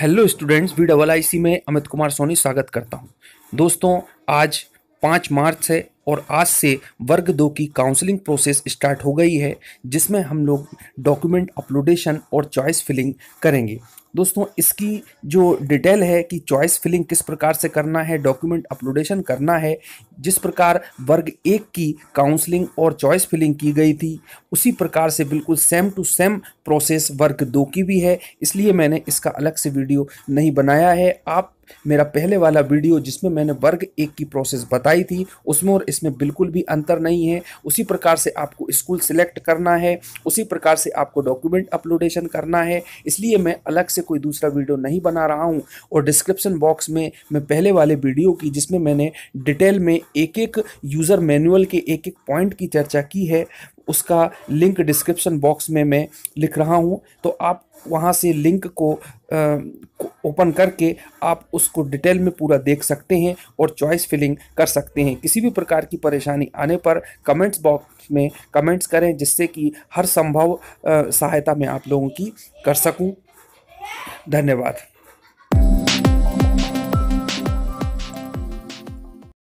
hello students V double I C में अमित कुमार सोनी स्वागत करता हूँ दोस्तों आज पाँच मार्च है और आज से वर्ग दो की काउंसलिंग प्रोसेस स्टार्ट हो गई है जिसमें हम लोग डॉक्यूमेंट अपलोडेशन और चॉइस फिलिंग करेंगे दोस्तों इसकी जो डिटेल है कि चॉइस फिलिंग किस प्रकार से करना है डॉक्यूमेंट अपलोडेशन करना है जिस प्रकार वर्ग एक की काउंसलिंग और चॉइस फिलिंग की गई थी उसी प्रकार से बिल्कुल सेम टू सेम प्रोसेस वर्ग दो की भी है इसलिए मैंने इसका अलग से वीडियो नहीं बनाया है आप मेरा पहले वाला वीडियो जिसमें मैंने वर्ग एक की प्रोसेस बताई थी उसमें और इसमें बिल्कुल भी अंतर नहीं है उसी प्रकार से आपको स्कूल सिलेक्ट करना है उसी प्रकार से आपको डॉक्यूमेंट अपलोडेशन करना है इसलिए मैं अलग से कोई दूसरा वीडियो नहीं बना रहा हूँ और डिस्क्रिप्शन बॉक्स में मैं पहले वाले वीडियो की जिसमें मैंने डिटेल में एक एक यूज़र मैनुअल के एक एक पॉइंट की चर्चा की है उसका लिंक डिस्क्रिप्शन बॉक्स में मैं लिख रहा हूँ तो आप वहाँ से लिंक को, आ, को ओपन करके आप उसको डिटेल में पूरा देख सकते हैं और चॉइस फिलिंग कर सकते हैं किसी भी प्रकार की परेशानी आने पर कमेंट्स बॉक्स में कमेंट्स करें जिससे कि हर संभव सहायता मैं आप लोगों की कर सकूं धन्यवाद